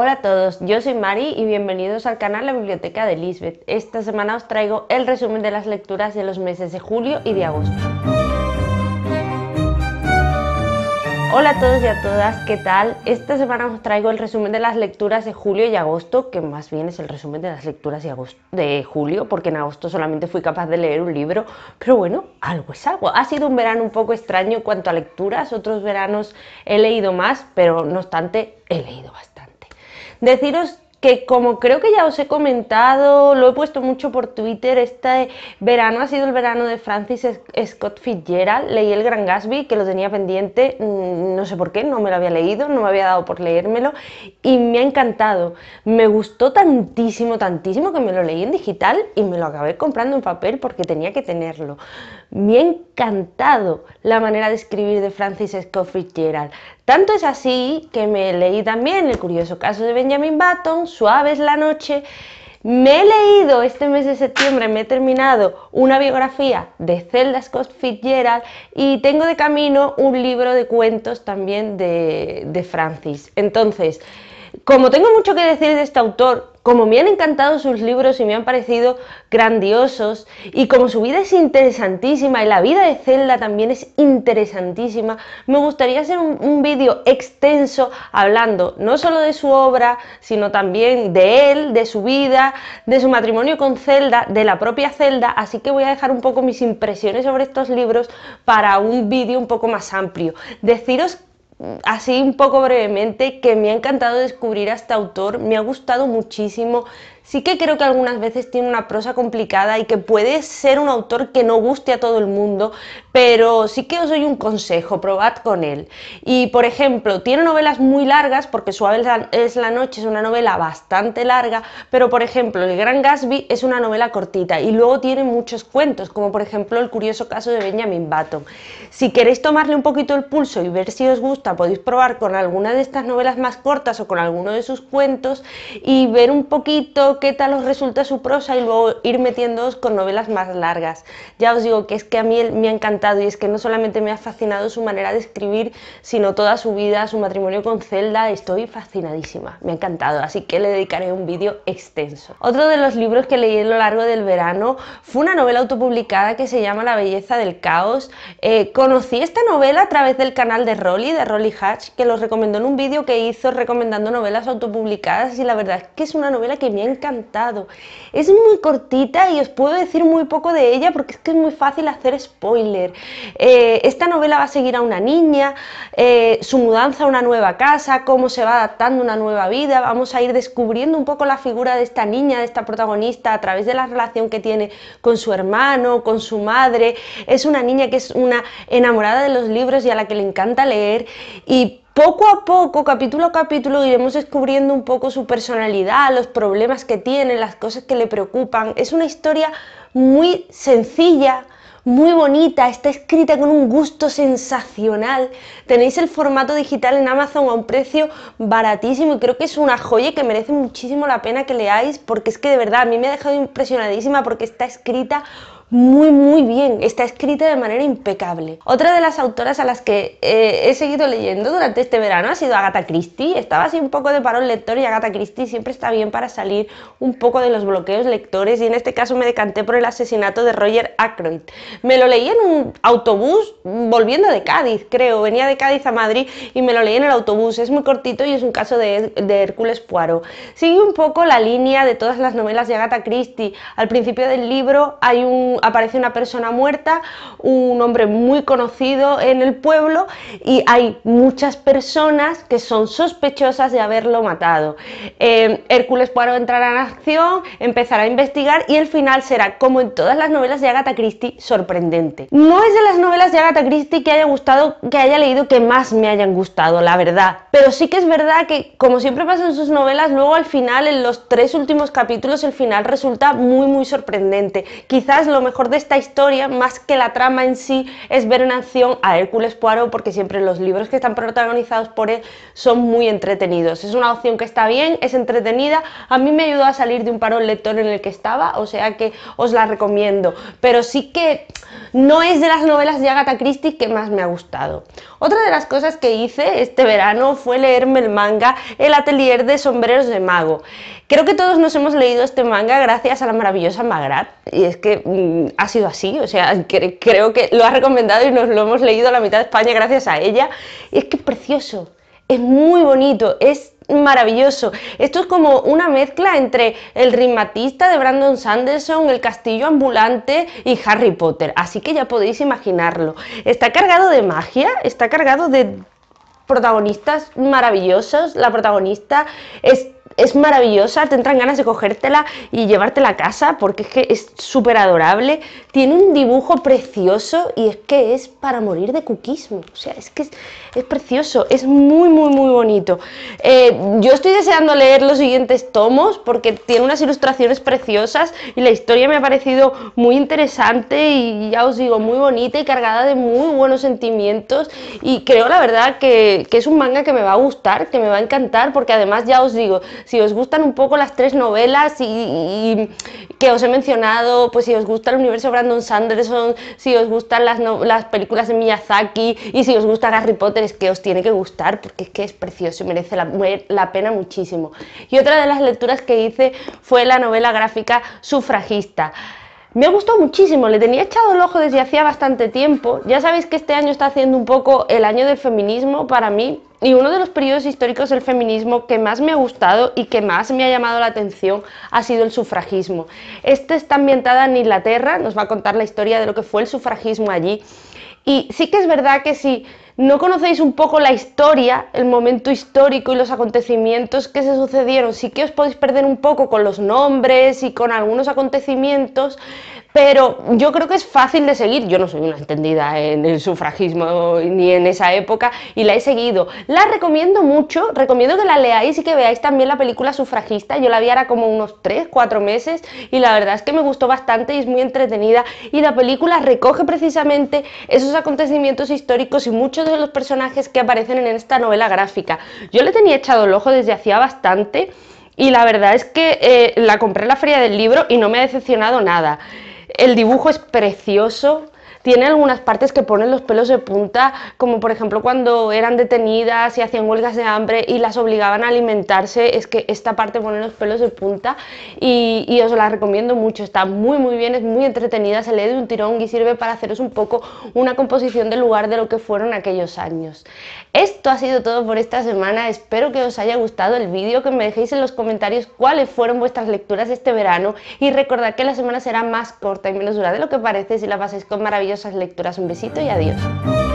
Hola a todos, yo soy Mari y bienvenidos al canal La Biblioteca de Lisbeth. Esta semana os traigo el resumen de las lecturas de los meses de julio y de agosto. Hola a todos y a todas, ¿qué tal? Esta semana os traigo el resumen de las lecturas de julio y agosto, que más bien es el resumen de las lecturas de, agosto, de julio, porque en agosto solamente fui capaz de leer un libro, pero bueno, algo es algo. Ha sido un verano un poco extraño en cuanto a lecturas, otros veranos he leído más, pero no obstante, he leído bastante. Deciros que como creo que ya os he comentado, lo he puesto mucho por Twitter, este verano ha sido el verano de Francis Scott Fitzgerald, leí El Gran Gatsby, que lo tenía pendiente, mm, no sé por qué, no me lo había leído, no me había dado por leérmelo, y me ha encantado, me gustó tantísimo, tantísimo que me lo leí en digital y me lo acabé comprando en papel porque tenía que tenerlo. Me ha encantado la manera de escribir de Francis Scott Fitzgerald, tanto es así que me leí también El curioso caso de Benjamin Button, Suave es la noche. Me he leído este mes de septiembre, me he terminado una biografía de Zelda Scott Fitzgerald y tengo de camino un libro de cuentos también de, de Francis. Entonces, como tengo mucho que decir de este autor, como me han encantado sus libros y me han parecido grandiosos, y como su vida es interesantísima y la vida de Zelda también es interesantísima, me gustaría hacer un, vídeo extenso hablando no solo de su obra, sino también de él, de su vida, de su matrimonio con Zelda, de la propia Zelda, así que voy a dejar un poco mis impresiones sobre estos libros para un vídeo un poco más amplio. Deciros así un poco brevemente que me ha encantado descubrir a este autor, me ha gustado muchísimo, sí que creo que algunas veces tiene una prosa complicada y que puede ser un autor que no guste a todo el mundo, pero sí que os doy un consejo, probad con él. Y por ejemplo, tiene novelas muy largas, porque Suave es la noche es una novela bastante larga, pero por ejemplo, El Gran Gatsby es una novela cortita y luego tiene muchos cuentos, como por ejemplo El curioso caso de Benjamin Button. Si queréis tomarle un poquito el pulso y ver si os gusta, podéis probar con alguna de estas novelas más cortas o con alguno de sus cuentos y ver un poquito qué tal os resulta su prosa y luego ir metiéndoos con novelas más largas. Ya os digo que es que a mí me ha encantado y es que no solamente me ha fascinado su manera de escribir, sino toda su vida, su matrimonio con Zelda, estoy fascinadísima, me ha encantado, así que le dedicaré un vídeo extenso. Otro de los libros que leí a lo largo del verano fue una novela autopublicada que se llama La belleza del caos. Eh, conocí esta novela a través del canal de Rolly, de Rolly Hatch, que los recomendó en un vídeo que hizo recomendando novelas autopublicadas y la verdad es que es una novela que me ha encantado es muy cortita y os puedo decir muy poco de ella porque es que es muy fácil hacer spoiler. Eh, esta novela va a seguir a una niña, eh, su mudanza a una nueva casa, cómo se va adaptando a una nueva vida, vamos a ir descubriendo un poco la figura de esta niña, de esta protagonista, a través de la relación que tiene con su hermano, con su madre. Es una niña que es una enamorada de los libros y a la que le encanta leer y poco a poco, capítulo a capítulo, iremos descubriendo un poco su personalidad, los problemas que tiene, las cosas que le preocupan. Es una historia muy sencilla, muy bonita, está escrita con un gusto sensacional. Tenéis el formato digital en Amazon a un precio baratísimo y creo que es una joya que merece muchísimo la pena que leáis porque es que de verdad a mí me ha dejado impresionadísima porque está escrita muy, muy bien. Está escrita de manera impecable. Otra de las autoras a las que eh, he seguido leyendo durante este verano ha sido Agatha Christie. Estaba así un poco de parón lector y Agatha Christie siempre está bien para salir un poco de los bloqueos lectores y en este caso me decanté por el asesinato de Roger Ackroyd. Me lo leí en un autobús volviendo de Cádiz, creo. Venía de Cádiz a Madrid y me lo leí en el autobús. Es muy cortito y es un caso de, de Hércules Poirot. Sigue un poco la línea de todas las novelas de Agatha Christie. Al principio del libro hay un aparece una persona muerta, un hombre muy conocido en el pueblo y hay muchas personas que son sospechosas de haberlo matado. Eh, Hércules Poirot entrará en acción, empezará a investigar y el final será, como en todas las novelas de Agatha Christie, sorprendente. No es de las novelas de Agatha Christie que haya gustado, que haya leído que más me hayan gustado, la verdad. Pero sí que es verdad que, como siempre pasa en sus novelas, luego al final, en los tres últimos capítulos, el final resulta muy, muy sorprendente. Quizás lo mejor de esta historia, más que la trama en sí, es ver en acción a Hércules Poirot, porque siempre los libros que están protagonizados por él son muy entretenidos. Es una opción que está bien, es entretenida, a mí me ayudó a salir de un parón lector en el que estaba, o sea que os la recomiendo, pero sí que no es de las novelas de Agatha Christie que más me ha gustado. Otra de las cosas que hice este verano fue leerme el manga El Atelier de Sombreros de Mago. Creo que todos nos hemos leído este manga gracias a la maravillosa Magrat, y es que mm, ha sido así, o sea, creo que lo ha recomendado y nos lo hemos leído a la mitad de España gracias a ella. Y es que es precioso, es muy bonito, es maravilloso. Esto es como una mezcla entre el ritmatista de Brandon Sanderson, el castillo ambulante y Harry Potter, así que ya podéis imaginarlo. Está cargado de magia, está cargado de protagonistas maravillosos, la protagonista es es maravillosa, te entran ganas de cogértela y llevártela a casa porque es que es súper adorable. Tiene un dibujo precioso y es que es para morir de cuquismo. O sea, es que es, precioso, es muy, muy, muy bonito. Eh, yo estoy deseando leer los siguientes tomos porque tiene unas ilustraciones preciosas y la historia me ha parecido muy interesante y ya os digo, muy bonita y cargada de muy buenos sentimientos. Y creo la verdad que, que es un manga que me va a gustar, que me va a encantar porque además ya os digo, si os gustan un poco las tres novelas y, que os he mencionado, pues si os gusta el universo Brandon Sanderson, si os gustan las, películas de Miyazaki y si os gusta Harry Potter, es que os tiene que gustar porque es que es precioso y merece la pena muchísimo. Y otra de las lecturas que hice fue la novela gráfica Sufragista. Me ha gustado muchísimo, le tenía echado el ojo desde hacía bastante tiempo. Ya sabéis que este año está haciendo un poco el año del feminismo para mí y uno de los periodos históricos del feminismo que más me ha gustado y que más me ha llamado la atención ha sido el sufragismo. Esta está ambientada en Inglaterra, nos va a contar la historia de lo que fue el sufragismo allí y sí que es verdad que si no conocéis un poco la historia, el momento histórico y los acontecimientos que se sucedieron, sí que os podéis perder un poco con los nombres y con algunos acontecimientos pero yo creo que es fácil de seguir. Yo no soy una entendida en el sufragismo ni en esa época y la he seguido. La recomiendo mucho, recomiendo que la leáis y que veáis también la película sufragista. Yo la vi ahora como unos 3, 4 meses y la verdad es que me gustó bastante y es muy entretenida. Y la película recoge precisamente esos acontecimientos históricos y muchos de los personajes que aparecen en esta novela gráfica. Yo le tenía echado el ojo desde hacía bastante. Y la verdad es que eh, la compré en la feria del libro y no me ha decepcionado nada. El dibujo es precioso tiene algunas partes que ponen los pelos de punta, como por ejemplo cuando eran detenidas y hacían huelgas de hambre y las obligaban a alimentarse, es que esta parte pone los pelos de punta y, os la recomiendo mucho, está muy muy bien, es muy entretenida, se lee de un tirón y sirve para haceros un poco una composición del lugar de lo que fueron aquellos años. Esto ha sido todo por esta semana, espero que os haya gustado el vídeo, que me dejéis en los comentarios cuáles fueron vuestras lecturas este verano y recordad que la semana será más corta y menos dura de lo que parece si la pasáis con maravilla maravillosas lecturas. Un besito y adiós.